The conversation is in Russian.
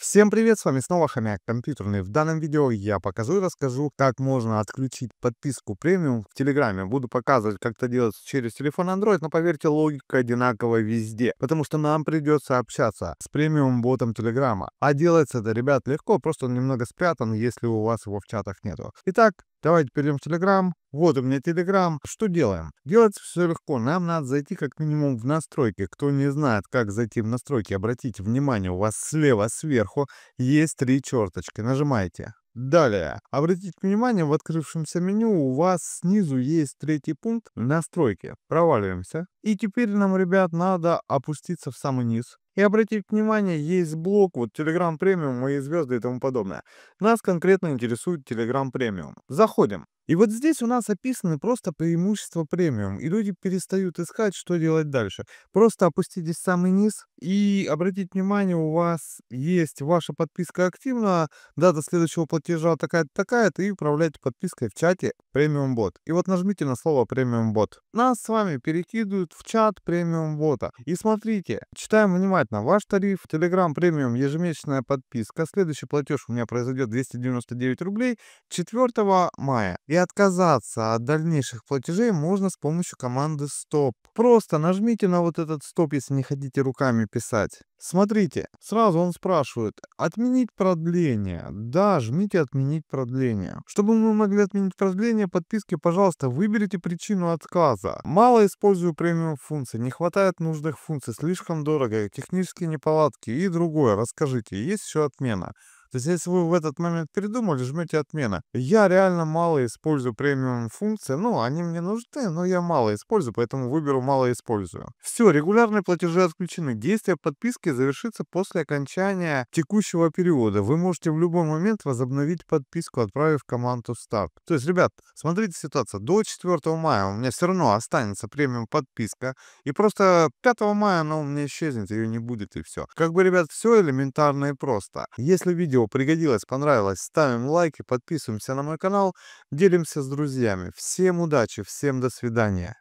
Всем привет, с вами снова Хомяк Компьютерный. В данном видео я покажу и расскажу, как можно отключить подписку премиум в Телеграме. Буду показывать, как это делать через телефон Android, но поверьте, логика одинакова везде, потому что нам придется общаться с премиум-ботом Телеграма. А делается это, ребят, легко, просто он немного спрятан, если у вас его в чатах нету. Итак, Давайте перейдем в Telegram. Вот у меня Telegram. Что делаем? Делать все легко. Нам надо зайти как минимум в настройки. Кто не знает, как зайти в настройки, обратите внимание, у вас слева сверху есть три черточки. Нажимаете. Далее, обратите внимание, в открывшемся меню у вас снизу есть третий пункт «Настройки». Проваливаемся. И теперь нам, ребят, надо опуститься в самый низ. И обратите внимание, есть блок, вот Telegram Premium, мои звезды и тому подобное. Нас конкретно интересует Telegram Premium. Заходим. И вот здесь у нас описаны просто преимущества премиум, и люди перестают искать, что делать дальше. Просто опуститесь в самый низ и обратите внимание, у вас есть ваша подписка активна, дата следующего платежа такая-то, такая-то, и управляйте подпиской в чате премиум бот. И вот нажмите на слово премиум бот. Нас с вами перекидывают в чат премиум бота. И смотрите, читаем внимательно. Ваш тариф Telegram премиум ежемесячная подписка. Следующий платеж у меня произойдет 299 рублей 4 мая. Я отказаться от дальнейших платежей можно с помощью команды «Стоп». Просто нажмите на вот этот «Стоп», если не хотите руками писать. Смотрите, сразу он спрашивает «Отменить продление». Да, жмите «Отменить продление». Чтобы мы могли отменить продление подписки, пожалуйста, выберите причину отказа. Мало использую премиум функции, не хватает нужных функций, слишком дорого, технические неполадки и другое. Расскажите, есть еще отмена. То есть, если вы в этот момент передумали, жмете отмена. Я реально мало использую премиум функции. Ну, они мне нужны, но я мало использую, поэтому выберу мало использую. Все, регулярные платежи отключены. Действие подписки завершится после окончания текущего периода. Вы можете в любой момент возобновить подписку, отправив команду старт. То есть, ребят, смотрите ситуацию. До 4 мая у меня все равно останется премиум подписка. И просто 5 мая она у меня исчезнет, ее не будет и все. Как бы, ребят, все элементарно и просто. Если видео видео пригодилось, понравилось, ставим лайки, подписываемся на мой канал, делимся с друзьями. Всем удачи, всем до свидания.